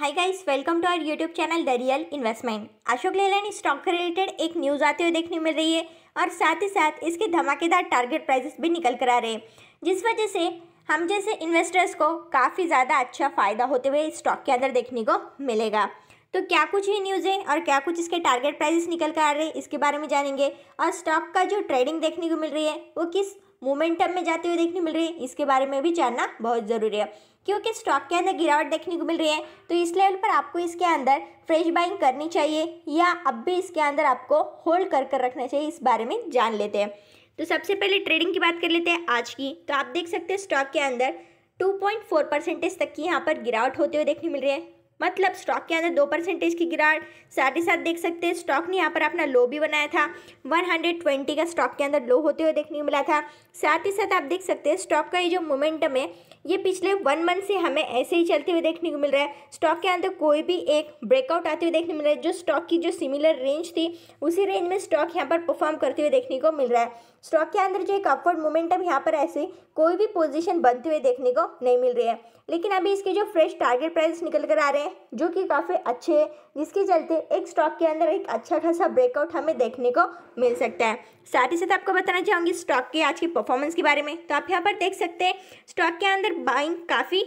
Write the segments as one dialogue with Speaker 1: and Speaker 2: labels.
Speaker 1: Hi guys welcome to our YouTube channel the real investment Ashok Leyland stock के related एक news आते हुए देखने मिल रही है और साथ ही साथ इसके धमाकेदार टारगेट प्राइसेस भी निकल कर आ रहे हैं जिस वजह से हम जैसे इन्वेस्टर्स को काफ़ी ज़्यादा अच्छा फ़ायदा होते हुए स्टॉक के अंदर देखने को मिलेगा तो क्या कुछ ही न्यूज़ है और क्या कुछ इसके टारगेट प्राइजेस निकल कर आ रहे हैं इसके बारे में जानेंगे और स्टॉक का जो ट्रेडिंग देखने को मिल रही है वो किस मोमेंटम में जाते हुए देखने मिल रही है इसके बारे में भी जानना बहुत ज़रूरी है क्योंकि स्टॉक के अंदर गिरावट देखने को मिल रही है तो इस लेवल पर आपको इसके अंदर फ्रेश बाइंग करनी चाहिए या अब भी इसके अंदर आपको होल्ड कर कर रखना चाहिए इस बारे में जान लेते हैं तो सबसे पहले ट्रेडिंग की बात कर लेते हैं आज की तो आप देख सकते हैं स्टॉक के अंदर 2.4 परसेंटेज तक की यहाँ पर गिरावट होते हुए देखने मिल रही है मतलब स्टॉक के अंदर दो परसेंटेज की गिरावट साथ ही साथ देख सकते हैं स्टॉक ने यहाँ पर अपना लो भी बनाया था 120 का स्टॉक के अंदर लो होते हुए देखने को मिला था साथ ही साथ आप देख सकते हैं स्टॉक का ये जो मोमेंटम है ये पिछले वन मंथ से हमें ऐसे ही चलते हुए देखने को मिल रहा है स्टॉक के अंदर कोई भी एक ब्रेकआउट आते हुए देखने को मिल रहा है जो स्टॉक की जो सिमिलर रेंज थी उसी रेंज में स्टॉक यहाँ पर परफॉर्म करते हुए देखने को मिल रहा है स्टॉक के अंदर जो एक अपवर्ड मोमेंटम यहाँ पर ऐसे कोई भी पोजिशन बनते हुए देखने को नहीं मिल रही है लेकिन अभी इसके जो फ्रेश टारगेट प्राइस निकल कर आ रहे हैं जो कि काफ़ी अच्छे हैं जिसके चलते एक स्टॉक के अंदर एक अच्छा खासा ब्रेकआउट हमें देखने को मिल सकता है साथ ही साथ आपको बताना चाहूँगी स्टॉक के आज की परफॉर्मेंस के बारे में तो आप यहाँ पर देख सकते हैं स्टॉक के अंदर बाइंग काफ़ी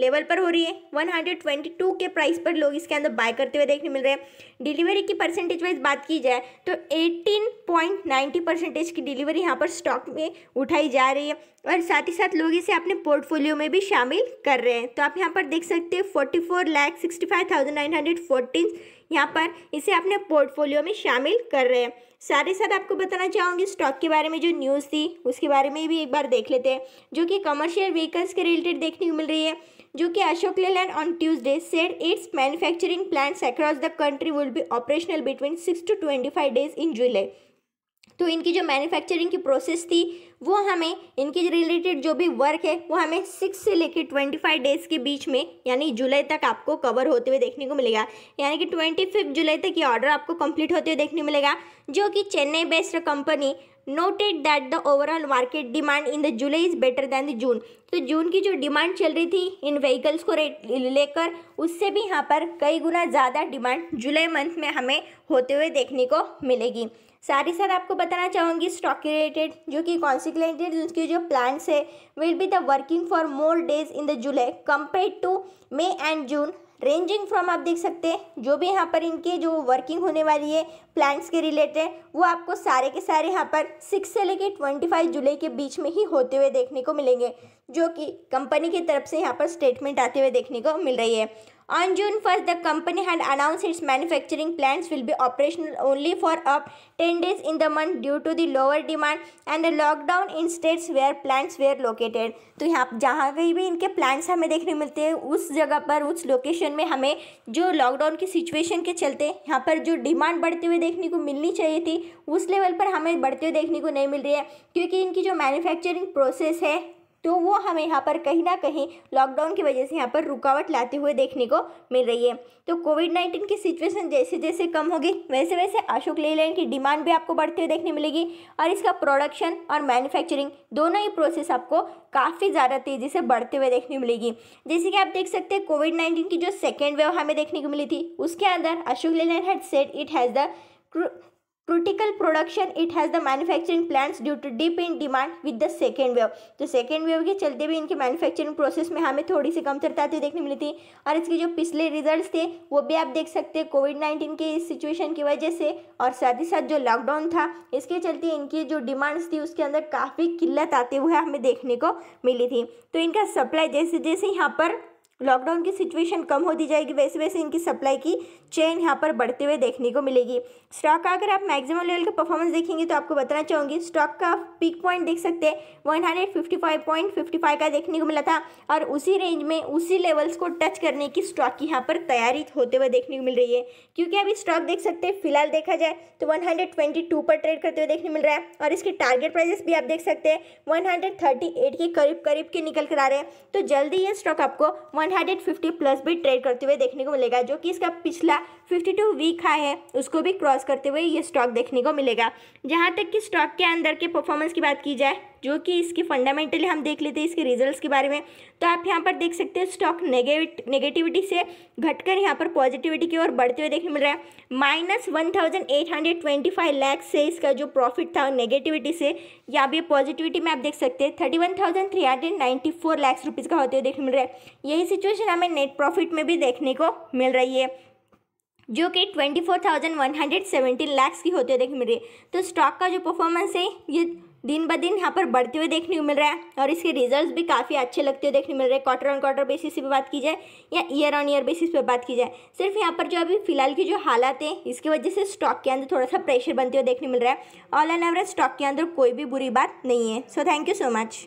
Speaker 1: लेवल पर हो रही है 122 के प्राइस पर लोग इसके अंदर बाय करते हुए देखने मिल रहे हैं डिलीवरी की परसेंटेज वाइज बात की जाए तो 18.90 परसेंटेज की डिलीवरी यहाँ पर स्टॉक में उठाई जा रही है और साथ ही साथ लोग इसे अपने पोर्टफोलियो में भी शामिल कर रहे हैं तो आप यहाँ पर देख सकते हैं forty four lakh sixty five thousand nine hundred fourteen यहाँ पर इसे अपने पोर्टफोलियो में शामिल कर रहे हैं साथ ही साथ आपको बताना चाहूँगी स्टॉक के बारे में जो न्यूज़ थी उसके बारे में भी एक बार देख लेते हैं जो कि कमर्शियल व्हीकल्स के रिलेटेड देखने को मिल रही है जो कि Ashok Leyland on Tuesday said its manufacturing plants across the country will be operational between six to twenty five days in July तो इनकी जो मैन्युफैक्चरिंग की प्रोसेस थी वो हमें इनके रिलेटेड जो भी वर्क है वो हमें सिक्स से लेकर ट्वेंटी फाइव डेज़ के बीच में यानी जुलाई तक आपको कवर होते हुए देखने को मिलेगा यानी कि ट्वेंटी फिफ्थ जुलाई तक ये ऑर्डर आपको कंप्लीट होते हुए देखने मिलेगा जो कि Chennai based company noted that the overall market demand in the July is better than the June तो जून की जो डिमांड चल रही थी इन व्हीकल्स को लेकर उससे भी यहाँ पर कई गुना ज़्यादा डिमांड जुलाई मंथ में हमें होते हुए देखने को मिलेगी साथ ही साथ आपको बताना चाहूँगी स्टॉक रिलेटेड जो कि कॉन्सिक्लेटेड उसके जो प्लान्स है will be the working for more days in the July compare to May and June ranging from आप देख सकते हैं जो भी यहाँ पर इनके जो वर्किंग होने वाली है प्लान्स के रिलेटेड वो आपको सारे के सारे यहाँ पर सिक्स से लेकर ट्वेंटी फाइव जुलाई के बीच में ही होते हुए देखने को मिलेंगे जो कि कंपनी की तरफ से यहाँ पर स्टेटमेंट आते हुए देखने को मिल रही है On June 1st, the company had announced its manufacturing plants will be operational only for up 10 days in the month due to the lower demand and the lockdown in states where plants were located. तो यहाँ जहाँ कहीं भी इनके plants हमें देखने मिलते हैं उस जगह पर उस location में हमें जो lockdown की situation के चलते यहाँ पर जो demand बढ़ते हुए देखने को मिलनी चाहिए थी उस level पर हमें बढ़ते हुए देखने को नहीं मिल रही है क्योंकि इनकी जो manufacturing process है तो वो हमें यहाँ पर कहीं ना कहीं लॉकडाउन की वजह से यहाँ पर रुकावट लाते हुए देखने को मिल रही है तो कोविड नाइन्टीन की सिचुएशन जैसे जैसे कम होगी वैसे वैसे अशोक लेलैंड की डिमांड भी आपको बढ़ते हुए देखने मिलेगी और इसका प्रोडक्शन और मैन्युफैक्चरिंग दोनों ही प्रोसेस आपको काफ़ी ज़्यादा तेज़ी से बढ़ते हुए देखने मिलेगी जैसे कि आप देख सकते हैं कोविड नाइन्टीन की जो सेकेंड वेव हमें देखने को मिली थी उसके अंदर Ashok Leyland had set it has the critical production it has the manufacturing plants due to dip in demand with the second wave तो सेकेंड वेव के चलते भी इनके मैन्युफैक्चरिंग प्रोसेस में हमें थोड़ी सी कमतरताएँ तो देखने मिली थी और इसके जो पिछले रिजल्ट्स थे वो भी आप देख सकते हैं कोविड नाइन्टीन के इस सिचुएशन की वजह से और साथ ही साथ जो लॉकडाउन था इसके चलते इनकी जो डिमांड्स थी उसके अंदर काफ़ी किल्लत आते हुए हमें देखने को मिली थी तो इनका सप्लाई जैसे जैसे यहाँ पर लॉकडाउन की सिचुएशन कम होती जाएगी वैसे वैसे इनकी सप्लाई की चेन यहाँ पर बढ़ते हुए देखने को मिलेगी स्टॉक का अगर आप मैक्सिमम लेवल का परफॉर्मेंस देखेंगे तो आपको बताना चाहूँगी स्टॉक का पीक पॉइंट देख सकते हैं 155.55 का देखने को मिला था और उसी रेंज में उसी लेवल्स को टच करने की स्टॉक की यहाँ पर तैयारी होते हुए देखने को मिल रही है क्योंकि अभी स्टॉक देख सकते हैं फिलहाल देखा जाए तो टू पर ट्रेड करते हुए देखने मिल रहा है और इसके टारगेट प्राइजेस भी आप देख सकते हैं एट के करीब करीब के निकल कर आ रहे हैं तो जल्दी ये स्टॉक आपको 150 प्लस भी ट्रेड करते हुए देखने को मिलेगा जो कि इसका पिछला 52 वीक हाई है उसको भी क्रॉस करते हुए ये स्टॉक देखने को मिलेगा जहाँ तक कि स्टॉक के अंदर के परफॉर्मेंस की बात की जाए जो कि इसकी फंडामेंटली हम देख लेते हैं इसके रिजल्ट्स के बारे में तो आप यहाँ पर देख सकते हैं स्टॉक नेगेटिविटी से घटकर यहाँ पर पॉजिटिविटी की ओर बढ़ते हुए देखने मिल रहा है minus one thousand eight hundred twenty five lakhs से इसका जो प्रॉफिट था नेगेटिविटी से या भी पॉजिटिविटी में आप देख सकते हैं thirty one thousand three hundred ninety four lakhs rupees का होते हुए देखने मिल रहा है यही सिचुएशन हमें नेट प्रॉफिट में भी देखने को मिल रही है जो कि twenty four thousand one hundred seventy lakhs की होते हुए देखने मिल रही है तो स्टॉक का जो परफॉर्मेंस है ये दिन ब दिन यहाँ पर बढ़ते हुए देखने को मिल रहा है और इसके रिजल्ट्स भी काफ़ी अच्छे लगते हुए देखने को मिल रहे हैं क्वार्टर ऑन क्वार्टर बेसिस पे बात की जाए या ईयर ऑन ईयर बेसिस पे बात की जाए सिर्फ यहाँ पर जो अभी फिलहाल की जो हालात है इसकी वजह से स्टॉक के अंदर थोड़ा सा प्रेशर बनते हुए देखने मिल रहा है ऑल एंड एवरेज स्टॉक के अंदर कोई भी बुरी बात नहीं है so thank you so much